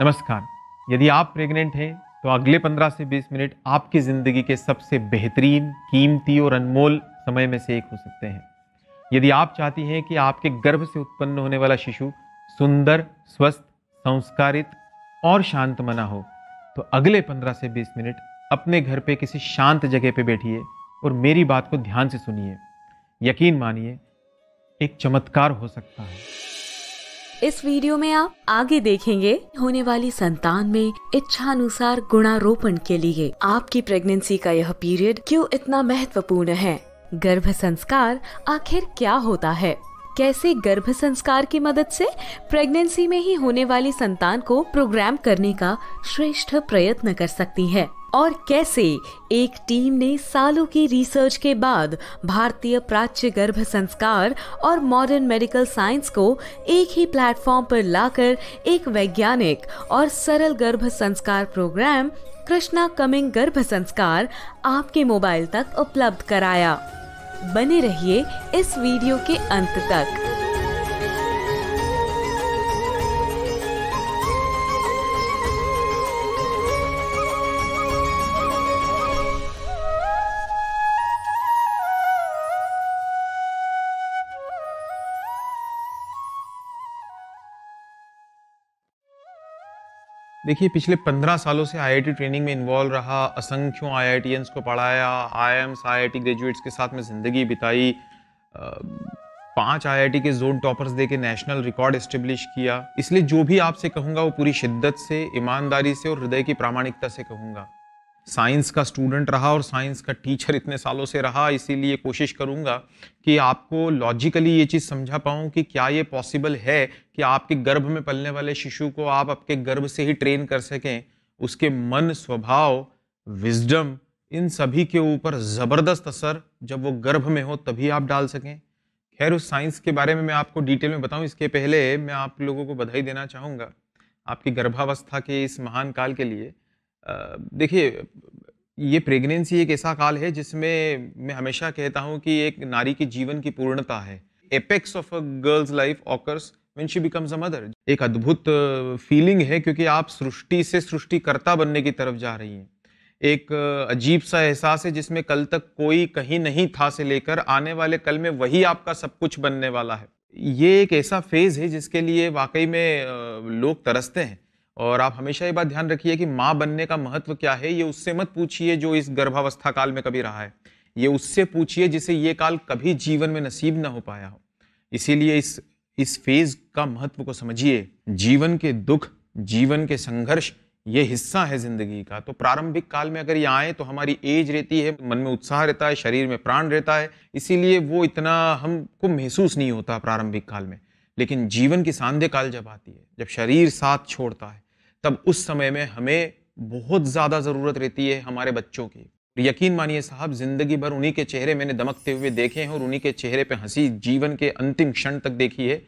नमस्कार यदि आप प्रेग्नेंट हैं तो अगले 15 से 20 मिनट आपकी ज़िंदगी के सबसे बेहतरीन कीमती और अनमोल समय में से एक हो सकते हैं यदि आप चाहती हैं कि आपके गर्भ से उत्पन्न होने वाला शिशु सुंदर स्वस्थ संस्कारित और शांत मना हो तो अगले 15 से 20 मिनट अपने घर पे किसी शांत जगह पे बैठिए और मेरी बात को ध्यान से सुनिए यकीन मानिए एक चमत्कार हो सकता है इस वीडियो में आप आगे देखेंगे होने वाली संतान में इच्छा अनुसार गुणारोपण के लिए आपकी प्रेगनेंसी का यह पीरियड क्यों इतना महत्वपूर्ण है गर्भ संस्कार आखिर क्या होता है कैसे गर्भ संस्कार की मदद से प्रेगनेंसी में ही होने वाली संतान को प्रोग्राम करने का श्रेष्ठ प्रयत्न कर सकती है और कैसे एक टीम ने सालों की रिसर्च के बाद भारतीय प्राच्य गर्भ संस्कार और मॉडर्न मेडिकल साइंस को एक ही प्लेटफॉर्म पर लाकर एक वैज्ञानिक और सरल गर्भ संस्कार प्रोग्राम कृष्णा कमिंग गर्भ संस्कार आपके मोबाइल तक उपलब्ध कराया बने रहिए इस वीडियो के अंत तक देखिए पिछले पंद्रह सालों से आईआईटी ट्रेनिंग में इन्वॉल्व रहा असंख्यों आई को पढ़ाया आई एम्स आई ग्रेजुएट्स के साथ में ज़िंदगी बिताई पांच आईआईटी के जोन टॉपर्स दे के नेशनल रिकॉर्ड इस्टेब्लिश किया इसलिए जो भी आपसे कहूँगा वो पूरी शिद्दत से ईमानदारी से और हृदय की प्रामाणिकता से कहूँगा साइंस का स्टूडेंट रहा और साइंस का टीचर इतने सालों से रहा इसीलिए कोशिश करूँगा कि आपको लॉजिकली ये चीज़ समझा पाऊँ कि क्या ये पॉसिबल है कि आपके गर्भ में पलने वाले शिशु को आप आपके गर्भ से ही ट्रेन कर सकें उसके मन स्वभाव विजडम इन सभी के ऊपर ज़बरदस्त असर जब वो गर्भ में हो तभी आप डाल सकें खैर उस साइंस के बारे में मैं आपको डिटेल में बताऊँ इसके पहले मैं आप लोगों को बधाई देना चाहूँगा आपकी गर्भावस्था के इस महान काल के लिए देखिए ये प्रेगनेंसी एक ऐसा काल है जिसमें मैं हमेशा कहता हूँ कि एक नारी के जीवन की पूर्णता है apex of a girl's life occurs when she becomes a mother एक अद्भुत फीलिंग है क्योंकि आप सृष्टि से सृष्टिकर्ता बनने की तरफ जा रही हैं एक अजीब सा एहसास है जिसमें कल तक कोई कहीं नहीं था से लेकर आने वाले कल में वही आपका सब कुछ बनने वाला है ये एक ऐसा फेज़ है जिसके लिए वाकई में लोग तरसते हैं और आप हमेशा ये बात ध्यान रखिए कि माँ बनने का महत्व क्या है ये उससे मत पूछिए जो इस गर्भावस्था काल में कभी रहा है ये उससे पूछिए जिसे ये काल कभी जीवन में नसीब ना हो पाया हो इसीलिए इस इस फेज का महत्व को समझिए जीवन के दुख जीवन के संघर्ष ये हिस्सा है जिंदगी का तो प्रारंभिक काल में अगर ये आए तो हमारी एज रहती है मन में उत्साह रहता है शरीर में प्राण रहता है इसीलिए वो इतना हमको महसूस नहीं होता प्रारंभिक काल में लेकिन जीवन की सांध्य काल जब आती है जब शरीर साथ छोड़ता है तब उस समय में हमें बहुत ज़्यादा ज़रूरत रहती है हमारे बच्चों की यकीन मानिए साहब ज़िंदगी भर उन्हीं के चेहरे मैंने दमकते हुए देखे हैं और उन्हीं के चेहरे पर हंसी जीवन के अंतिम क्षण तक देखी है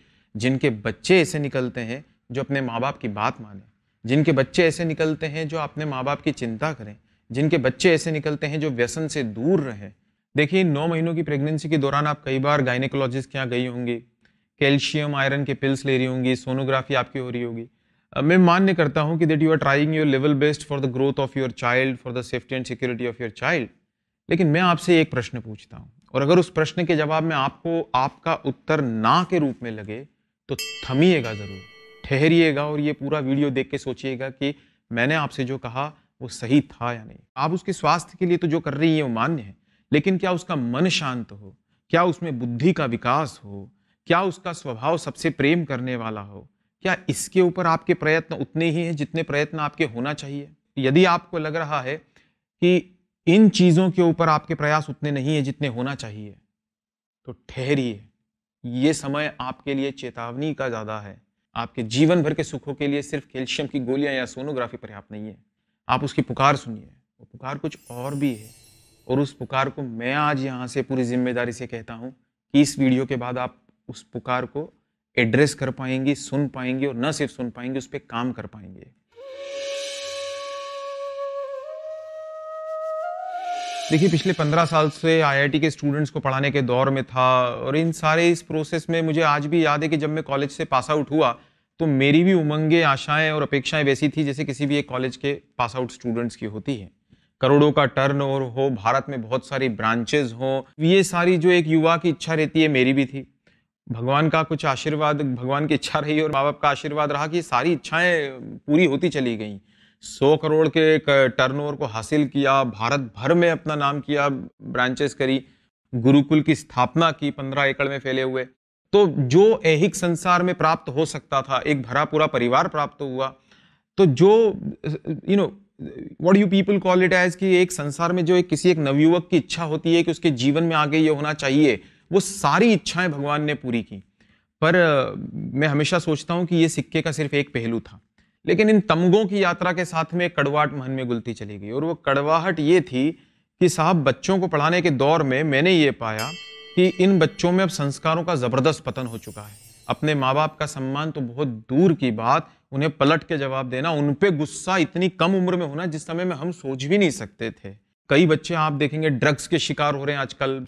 जिनके बच्चे ऐसे निकलते हैं जो अपने माँ बाप की बात माने जिनके बच्चे ऐसे निकलते हैं जो अपने माँ बाप की चिंता करें जिनके बच्चे ऐसे निकलते हैं जो व्यसन से दूर रहें देखिए नौ महीनों की प्रेगनेंसी के दौरान आप कई बार गायनेकोलॉजिस्ट के यहाँ गई होंगी कैल्शियम आयरन के पिल्स ले रही होंगी सोनोग्राफी आपकी हो रही होगी Uh, मैं मान्य करता हूँ कि that you are trying your level best for the growth of your child for the safety and security of your child लेकिन मैं आपसे एक प्रश्न पूछता हूँ और अगर उस प्रश्न के जवाब में आपको आपका उत्तर ना के रूप में लगे तो थमिएगा ज़रूर ठहरिएगा और ये पूरा वीडियो देख के सोचिएगा कि मैंने आपसे जो कहा वो सही था या नहीं आप उसके स्वास्थ्य के लिए तो जो कर रही हैं वो मान्य है लेकिन क्या उसका मन शांत हो क्या उसमें बुद्धि का विकास हो क्या उसका स्वभाव सबसे प्रेम करने वाला हो क्या इसके ऊपर आपके प्रयत्न उतने ही हैं जितने प्रयत्न आपके होना चाहिए यदि आपको लग रहा है कि इन चीज़ों के ऊपर आपके प्रयास उतने नहीं हैं जितने होना चाहिए तो ठहरिए ये समय आपके लिए चेतावनी का ज़्यादा है आपके जीवन भर के सुखों के लिए सिर्फ कैल्शियम की गोलियां या सोनोग्राफी पर्याप्त नहीं है आप उसकी पुकार सुनिए वो पुकार कुछ और भी है और उस पुकार को मैं आज यहाँ से पूरी जिम्मेदारी से कहता हूँ कि इस वीडियो के बाद आप उस पुकार को एड्रेस कर पाएंगी सुन पाएंगी और न सिर्फ सुन पाएंगी उस पर काम कर पाएंगे देखिए पिछले पंद्रह साल से आईआईटी के स्टूडेंट्स को पढ़ाने के दौर में था और इन सारे इस प्रोसेस में मुझे आज भी याद है कि जब मैं कॉलेज से पास आउट हुआ तो मेरी भी उमंगें आशाएं और अपेक्षाएं वैसी थी जैसे किसी भी एक कॉलेज के पास आउट स्टूडेंट्स की होती है करोड़ों का टर्न ओवर हो भारत में बहुत सारी ब्रांचेज हों ये सारी जो एक युवा की इच्छा रहती है मेरी भी थी भगवान का कुछ आशीर्वाद भगवान की इच्छा रही और माँ बाप का आशीर्वाद रहा कि सारी इच्छाएं पूरी होती चली गई सौ करोड़ के टर्न टर्नओवर को हासिल किया भारत भर में अपना नाम किया ब्रांचेस करी गुरुकुल की स्थापना की पंद्रह एकड़ में फैले हुए तो जो ऐहिक संसार में प्राप्त हो सकता था एक भरा पूरा परिवार प्राप्त हुआ तो जो you know what you people call it as कि एक संसार में जो एक किसी एक नवयुवक की इच्छा होती है कि उसके जीवन में आगे ये होना चाहिए वो सारी इच्छाएं भगवान ने पूरी की पर मैं हमेशा सोचता हूँ कि ये सिक्के का सिर्फ एक पहलू था लेकिन इन तमगों की यात्रा के साथ में कड़वाहट मन में गुलती चली गई और वो कड़वाहट ये थी कि साहब बच्चों को पढ़ाने के दौर में मैंने ये पाया कि इन बच्चों में अब संस्कारों का ज़बरदस्त पतन हो चुका है अपने माँ बाप का सम्मान तो बहुत दूर की बात उन्हें पलट के जवाब देना उन पर गुस्सा इतनी कम उम्र में होना जिस समय में हम सोच भी नहीं सकते थे कई बच्चे आप देखेंगे ड्रग्स के शिकार हो रहे हैं आजकल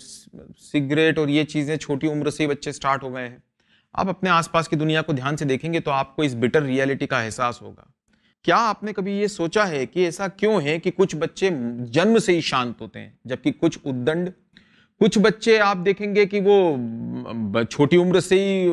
सिगरेट और ये चीज़ें छोटी उम्र से ही बच्चे स्टार्ट हो गए हैं आप अपने आसपास की दुनिया को ध्यान से देखेंगे तो आपको इस बिटर रियलिटी का एहसास होगा क्या आपने कभी ये सोचा है कि ऐसा क्यों है कि कुछ बच्चे जन्म से ही शांत होते हैं जबकि कुछ उद्दंड कुछ बच्चे आप देखेंगे कि वो छोटी उम्र से ही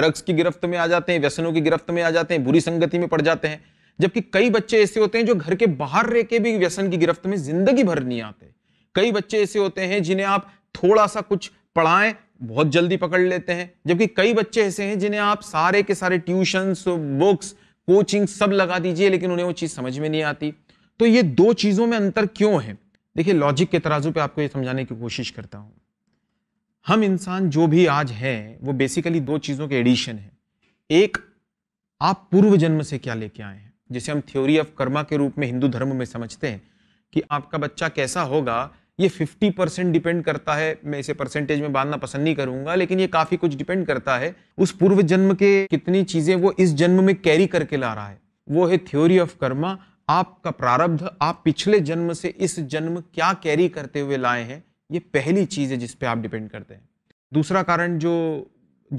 ड्रग्स की गिरफ्त में आ जाते हैं व्यसनों की गिरफ्त में आ जाते हैं बुरी संगति में पड़ जाते हैं जबकि कई बच्चे ऐसे होते हैं जो घर के बाहर रह के भी व्यसन की गिरफ्त में जिंदगी भर नहीं आते कई बच्चे ऐसे होते हैं जिन्हें आप थोड़ा सा कुछ पढ़ाएं बहुत जल्दी पकड़ लेते हैं जबकि कई बच्चे ऐसे हैं जिन्हें आप सारे के सारे ट्यूशन बुक्स कोचिंग सब लगा दीजिए लेकिन उन्हें वो चीज़ समझ में नहीं आती तो ये दो चीज़ों में अंतर क्यों है देखिए लॉजिक के तराजू पे आपको ये समझाने की कोशिश करता हूँ हम इंसान जो भी आज हैं वो बेसिकली दो चीज़ों के एडिशन है एक आप पूर्व जन्म से क्या लेके आए हैं जिसे हम थ्योरी ऑफ कर्मा के रूप में हिंदू धर्म में समझते हैं कि आपका बच्चा कैसा होगा ये 50 परसेंट डिपेंड करता है मैं इसे परसेंटेज में बांधना पसंद नहीं करूंगा लेकिन ये काफ़ी कुछ डिपेंड करता है उस पूर्व जन्म के कितनी चीज़ें वो इस जन्म में कैरी करके ला रहा है वो है थ्योरी ऑफ कर्मा आपका प्रारब्ध आप पिछले जन्म से इस जन्म क्या कैरी करते हुए लाए हैं ये पहली चीज़ है जिसपे आप डिपेंड करते हैं दूसरा कारण जो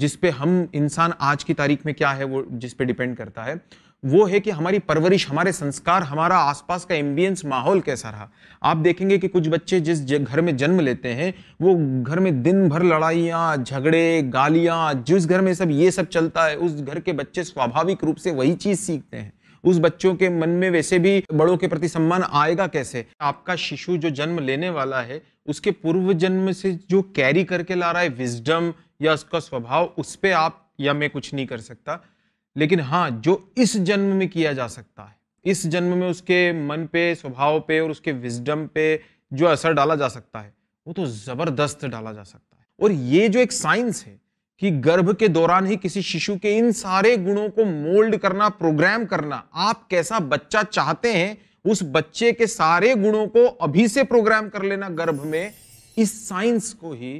जिसपे हम इंसान आज की तारीख में क्या है वो जिसपे डिपेंड करता है वो है कि हमारी परवरिश हमारे संस्कार हमारा आसपास का एम्बियंस माहौल कैसा रहा आप देखेंगे कि कुछ बच्चे जिस घर में जन्म लेते हैं वो घर में दिन भर लड़ाइयाँ झगड़े गालियाँ जिस घर में सब ये सब चलता है उस घर के बच्चे स्वाभाविक रूप से वही चीज़ सीखते हैं उस बच्चों के मन में वैसे भी बड़ों के प्रति सम्मान आएगा कैसे आपका शिशु जो जन्म लेने वाला है उसके पूर्व जन्म से जो कैरी करके ला रहा है विजडम या उसका स्वभाव उस पर आप या मैं कुछ नहीं कर सकता लेकिन हाँ जो इस जन्म में किया जा सकता है इस जन्म में उसके मन पे स्वभाव पे और उसके विजडम पे जो असर डाला जा सकता है वो तो ज़बरदस्त डाला जा सकता है और ये जो एक साइंस है कि गर्भ के दौरान ही किसी शिशु के इन सारे गुणों को मोल्ड करना प्रोग्राम करना आप कैसा बच्चा चाहते हैं उस बच्चे के सारे गुणों को अभी से प्रोग्राम कर लेना गर्भ में इस साइंस को ही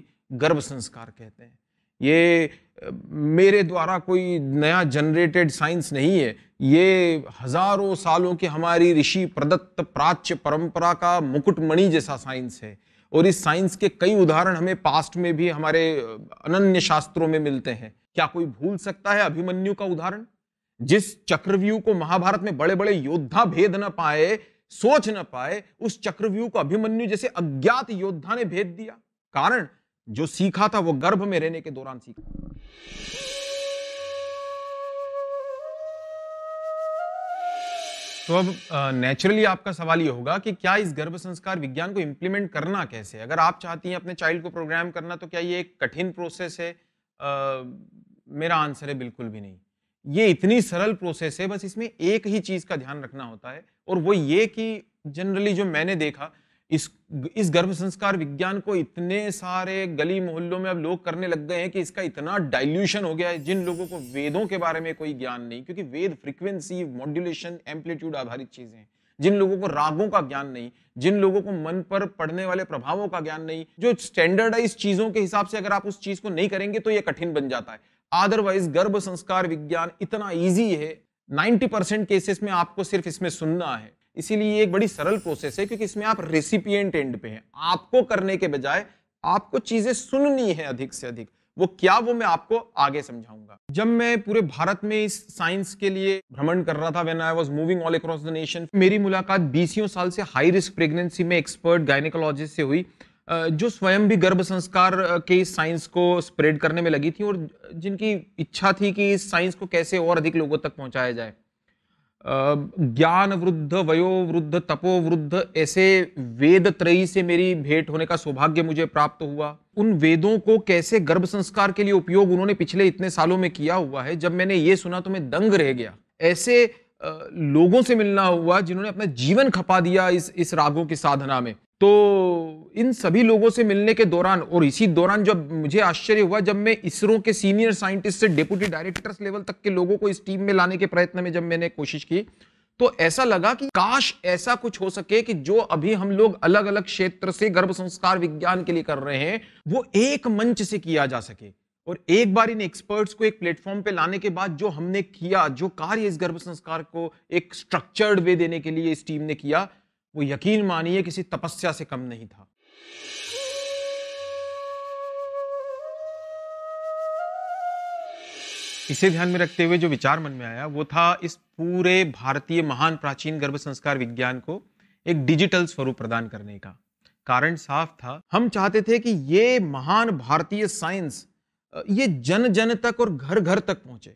गर्भ संस्कार कहते हैं ये मेरे द्वारा कोई नया जनरेटेड साइंस नहीं है ये हजारों सालों की हमारी ऋषि प्रदत्त प्राच्य परंपरा का मुकुटमणि जैसा साइंस है और इस साइंस के कई उदाहरण हमें पास्ट में भी हमारे अनन्य शास्त्रों में मिलते हैं क्या कोई भूल सकता है अभिमन्यु का उदाहरण जिस चक्रव्यूह को महाभारत में बड़े बड़े योद्धा भेद न पाए सोच न पाए उस चक्रव्यूह को अभिमन्यु जैसे अज्ञात योद्धा ने भेद दिया कारण जो सीखा था वो गर्भ में रहने के दौरान सीखा तो अब नेचुरली आपका सवाल ये होगा कि क्या इस गर्भ संस्कार विज्ञान को इम्प्लीमेंट करना कैसे अगर आप चाहती हैं अपने चाइल्ड को प्रोग्राम करना तो क्या ये एक कठिन प्रोसेस है आ, मेरा आंसर है बिल्कुल भी नहीं ये इतनी सरल प्रोसेस है बस इसमें एक ही चीज़ का ध्यान रखना होता है और वो ये कि जनरली जो मैंने देखा इस इस गर्भ संस्कार विज्ञान को इतने सारे गली मोहल्लों में अब लोग करने लग गए हैं कि इसका इतना डाइल्यूशन हो गया है जिन लोगों को वेदों के बारे में कोई ज्ञान नहीं क्योंकि वेद फ्रीक्वेंसी मॉड्यूलेशन एम्पलीट्यूड आधारित चीजें हैं जिन लोगों को रागों का ज्ञान नहीं जिन लोगों को मन पर पड़ने वाले प्रभावों का ज्ञान नहीं जो स्टैंडर्डाइज चीजों के हिसाब से अगर आप उस चीज को नहीं करेंगे तो यह कठिन बन जाता है अदरवाइज गर्भ संस्कार विज्ञान इतना ईजी है नाइनटी परसेंट केसेस में आपको सिर्फ इसमें सुनना है इसीलिए एक बड़ी सरल प्रोसेस है क्योंकि इसमें आप रेसिपियंट एंड पे हैं आपको करने के बजाय आपको चीजें सुननी है अधिक से अधिक वो क्या वो मैं आपको आगे समझाऊंगा जब मैं पूरे भारत में इस साइंस के लिए भ्रमण कर रहा था when I was moving all across the nation मेरी मुलाकात बीसियों साल से हाई रिस्क प्रेगनेंसी में एक्सपर्ट गायनिकोलॉजिस्ट से हुई जो स्वयं भी गर्भ संस्कार के इस साइंस को स्प्रेड करने में लगी थी और जिनकी इच्छा थी कि इस साइंस को कैसे और अधिक लोगों तक पहुंचाया जाए ज्ञान वृद्ध वयो वृद्ध तपो वृद्ध ऐसे वेद त्रयी से मेरी भेंट होने का सौभाग्य मुझे प्राप्त हुआ उन वेदों को कैसे गर्भ संस्कार के लिए उपयोग उन्होंने पिछले इतने सालों में किया हुआ है जब मैंने ये सुना तो मैं दंग रह गया ऐसे लोगों से मिलना हुआ जिन्होंने अपना जीवन खपा दिया इस इस रागों की साधना में तो इन सभी लोगों से मिलने के दौरान और इसी दौरान जब मुझे आश्चर्य हुआ जब मैं इसरो के सीनियर साइंटिस्ट से डेप्यूटी डायरेक्टर्स लेवल तक के लोगों को इस टीम में लाने के प्रयत्न में जब मैंने कोशिश की तो ऐसा लगा कि काश ऐसा कुछ हो सके कि जो अभी हम लोग अलग अलग क्षेत्र से गर्भ संस्कार विज्ञान के लिए कर रहे हैं वो एक मंच से किया जा सके और एक बार इन एक्सपर्ट्स को एक प्लेटफॉर्म पे लाने के बाद जो हमने किया जो कार्य इस गर्भ संस्कार को एक स्ट्रक्चर्ड वे देने के लिए इस टीम ने किया वो यकीन मानिए किसी तपस्या से कम नहीं था इसे ध्यान में रखते हुए जो विचार मन में आया वो था इस पूरे भारतीय महान प्राचीन गर्भ संस्कार विज्ञान को एक डिजिटल स्वरूप प्रदान करने का कारण साफ था हम चाहते थे कि ये महान भारतीय साइंस ये जन जन तक और घर घर तक पहुंचे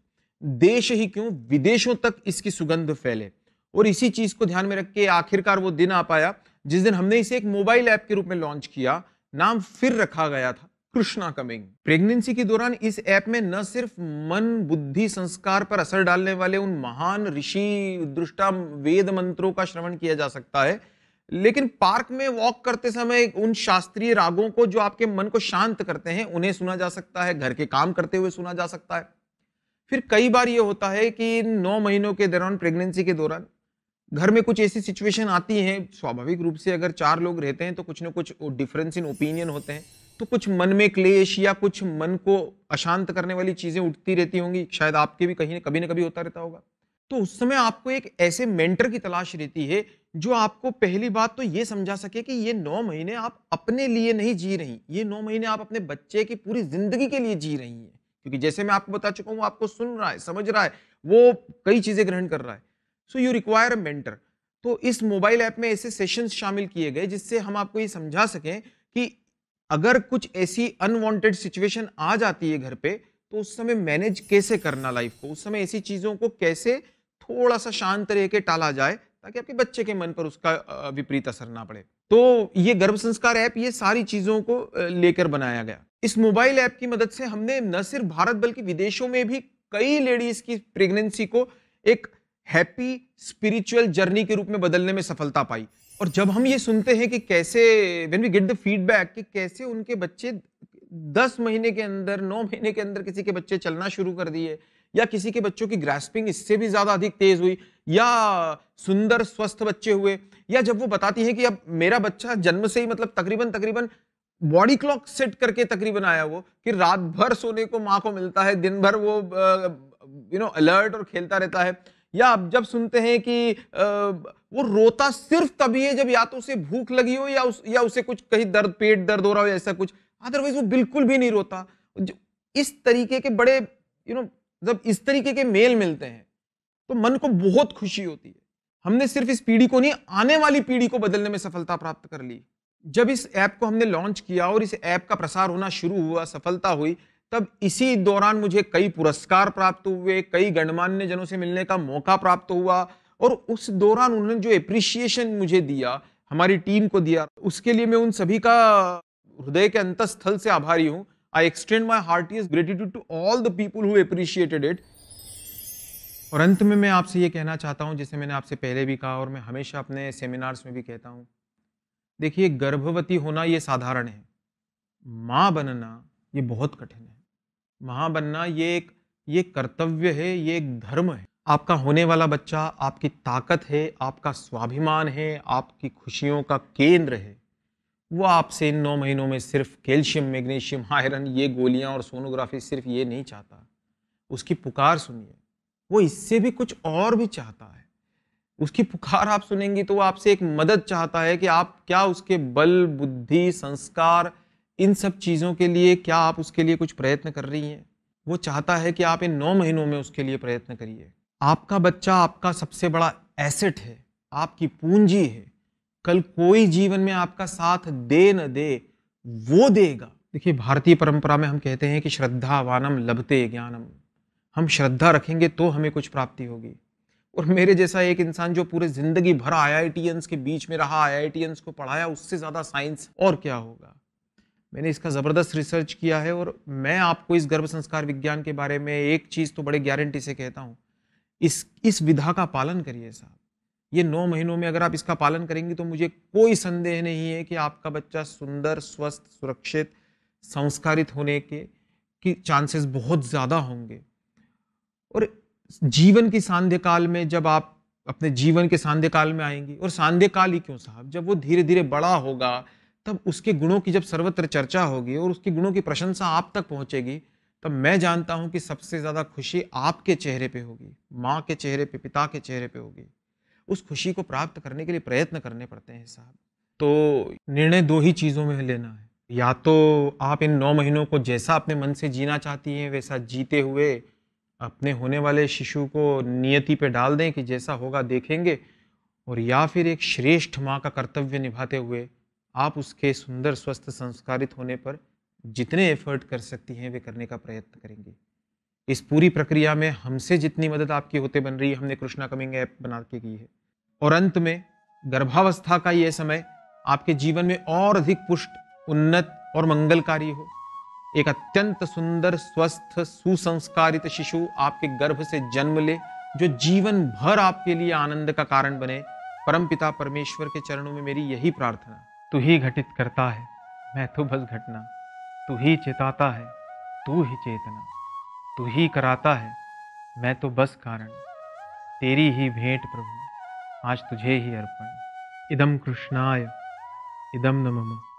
देश ही क्यों विदेशों तक इसकी सुगंध फैले और इसी चीज को ध्यान में रख के आखिरकार वो दिन आ पाया जिस दिन हमने इसे एक मोबाइल ऐप के रूप में लॉन्च किया नाम फिर रखा गया था कृष्णा कमिंग प्रेगनेंसी के दौरान इस ऐप में न सिर्फ मन बुद्धि संस्कार पर असर डालने वाले उन महान ऋषि दृष्टा वेद मंत्रों का श्रवण किया जा सकता है लेकिन पार्क में वॉक करते समय उन शास्त्रीय रागों को जो आपके मन को शांत करते हैं उन्हें सुना जा सकता है घर के काम करते हुए सुना जा सकता है फिर कई बार ये होता है कि नौ महीनों के दौरान प्रेगनेंसी के दौरान घर में कुछ ऐसी सिचुएशन आती है स्वाभाविक रूप से अगर चार लोग रहते हैं तो कुछ ना कुछ डिफरेंस इन ओपिनियन होते हैं तो कुछ मन में क्लेश या कुछ मन को अशांत करने वाली चीजें उठती रहती होंगी शायद आपके भी कहीं कभी ना कभी होता रहता होगा तो उस समय आपको एक ऐसे मेंटर की तलाश रहती है जो आपको पहली बात तो ये समझा सके कि ये नौ महीने आप अपने लिए नहीं जी रही ये नौ महीने आप अपने बच्चे की पूरी जिंदगी के लिए जी रही हैं क्योंकि जैसे मैं आपको बता चुका हूँ वो आपको सुन रहा है समझ रहा है वो कई चीजें ग्रहण कर रहा है सो यू रिक्वायर मेंटर तो इस मोबाइल ऐप में ऐसे सेशंस शामिल किए गए जिससे हम आपको ये समझा सकें कि अगर कुछ ऐसी अनवांटेड सिचुएशन आ जाती है घर पे तो उस समय मैनेज कैसे करना लाइफ को उस समय ऐसी चीज़ों को कैसे थोड़ा सा शांत रह के टाला जाए ताकि आपके बच्चे के मन पर उसका विपरीत असर ना पड़े तो ये गर्भ संस्कार ऐप ये सारी चीज़ों को लेकर बनाया गया इस मोबाइल ऐप की मदद से हमने न सिर्फ भारत बल्कि विदेशों में भी कई लेडीज की प्रेगनेंसी को एक हैप्पी स्पिरिचुअल जर्नी के रूप में बदलने में सफलता पाई और जब हम ये सुनते हैं कि कैसे when we get the feedback कि कैसे उनके बच्चे दस महीने के अंदर नौ महीने के अंदर किसी के बच्चे चलना शुरू कर दिए या किसी के बच्चों की ग्रास्पिंग इससे भी ज्यादा अधिक तेज हुई या सुंदर स्वस्थ बच्चे हुए या जब वो बताती हैं कि अब मेरा बच्चा जन्म से ही मतलब तकरीबन तकरीबन बॉडी क्लॉक सेट करके तकरीबन आया वो कि रात भर सोने को माँ को मिलता है दिन भर वो यू नो अलर्ट और खेलता रहता है या आप जब सुनते हैं कि वो रोता सिर्फ तभी है जब या तो उसे भूख लगी हो या उस या उसे कुछ कहीं दर्द पेट दर्द हो रहा हो ऐसा कुछ अदरवाइज वो बिल्कुल भी नहीं रोता इस तरीके के बड़े यू नो जब इस तरीके के मेल मिलते हैं तो मन को बहुत खुशी होती है हमने सिर्फ इस पीढ़ी को नहीं आने वाली पीढ़ी को बदलने में सफलता प्राप्त कर ली जब इस ऐप को हमने लॉन्च किया और इस ऐप का प्रसार होना शुरू हुआ सफलता हुई तब इसी दौरान मुझे कई पुरस्कार प्राप्त हुए कई गणमान्य जनों से मिलने का मौका प्राप्त हुआ और उस दौरान उन्होंने जो एप्रिशिएशन मुझे दिया हमारी टीम को दिया उसके लिए मैं उन सभी का हृदय के अंतस्थल से आभारी हूँ I extend my heartiest gratitude to all the people who appreciated it और अंत में मैं आपसे ये कहना चाहता हूँ जिसे मैंने आपसे पहले भी कहा और मैं हमेशा अपने सेमिनार्स में भी कहता हूँ देखिए गर्भवती होना ये साधारण है माँ बनना ये बहुत कठिन है माँ बनना ये एक ये कर्तव्य है ये एक धर्म है आपका होने वाला बच्चा आपकी ताकत है आपका स्वाभिमान है आपकी खुशियों का केंद्र है वो आपसे इन नौ महीनों में सिर्फ कैल्शियम मैग्नीशियम आयरन ये गोलियां और सोनोग्राफी सिर्फ ये नहीं चाहता उसकी पुकार सुनिए वो इससे भी कुछ और भी चाहता है उसकी पुकार आप सुनेंगी तो वो आपसे एक मदद चाहता है कि आप क्या उसके बल बुद्धि संस्कार इन सब चीज़ों के लिए क्या आप उसके लिए कुछ प्रयत्न कर रही हैं वो चाहता है कि आप इन नौ महीनों में उसके लिए प्रयत्न करिए आपका बच्चा आपका सबसे बड़ा एसेट है आपकी पूंजी है कल कोई जीवन में आपका साथ दे न दे वो देगा देखिए भारतीय परंपरा में हम कहते हैं कि श्रद्धा वानम लभते ज्ञानम हम श्रद्धा रखेंगे तो हमें कुछ प्राप्ति होगी और मेरे जैसा एक इंसान जो पूरे ज़िंदगी भर आई के बीच में रहा आई को पढ़ाया उससे ज़्यादा साइंस और क्या होगा मैंने इसका ज़बरदस्त रिसर्च किया है और मैं आपको इस गर्भ संस्कार विज्ञान के बारे में एक चीज़ तो बड़े गारंटी से कहता हूँ इस इस विधा का पालन करिए साहब ये नौ महीनों में अगर आप इसका पालन करेंगे तो मुझे कोई संदेह नहीं है कि आपका बच्चा सुंदर स्वस्थ सुरक्षित संस्कारित होने के की चांसेस बहुत ज़्यादा होंगे और जीवन की सांध्य काल में जब आप अपने जीवन के सांध्य काल में आएंगी और सांध्य काल ही क्यों साहब जब वो धीरे धीरे बड़ा होगा तब उसके गुणों की जब सर्वत्र चर्चा होगी और उसके गुणों की प्रशंसा आप तक पहुंचेगी तब मैं जानता हूं कि सबसे ज़्यादा खुशी आपके चेहरे पे होगी माँ के चेहरे पे पिता के चेहरे पे होगी उस खुशी को प्राप्त करने के लिए प्रयत्न करने पड़ते हैं साहब तो निर्णय दो ही चीज़ों में लेना है या तो आप इन नौ महीनों को जैसा अपने मन से जीना चाहती हैं वैसा जीते हुए अपने होने वाले शिशु को नियति पे डाल दें कि जैसा होगा देखेंगे और या फिर एक श्रेष्ठ माँ का कर्तव्य निभाते हुए आप उसके सुंदर स्वस्थ संस्कारित होने पर जितने एफर्ट कर सकती हैं वे करने का प्रयत्न करेंगे इस पूरी प्रक्रिया में हमसे जितनी मदद आपकी होते बन रही है हमने कृष्णा कमिंग ऐप बना के की है और अंत में गर्भावस्था का यह समय आपके जीवन में और अधिक पुष्ट उन्नत और मंगलकारी हो एक अत्यंत सुंदर स्वस्थ सुसंस्कारित शिशु आपके गर्भ से जन्म ले जो जीवन भर आपके लिए आनंद का कारण बने परमपिता परमेश्वर के चरणों में मेरी यही प्रार्थना तू ही घटित करता है मैं तो बस घटना तू ही चेताता है तू ही चेतना तू ही कराता है मैं तो बस कारण तेरी ही भेंट प्रभु आज तुझे ही अर्पण इदम कृष्णाय इदम न मम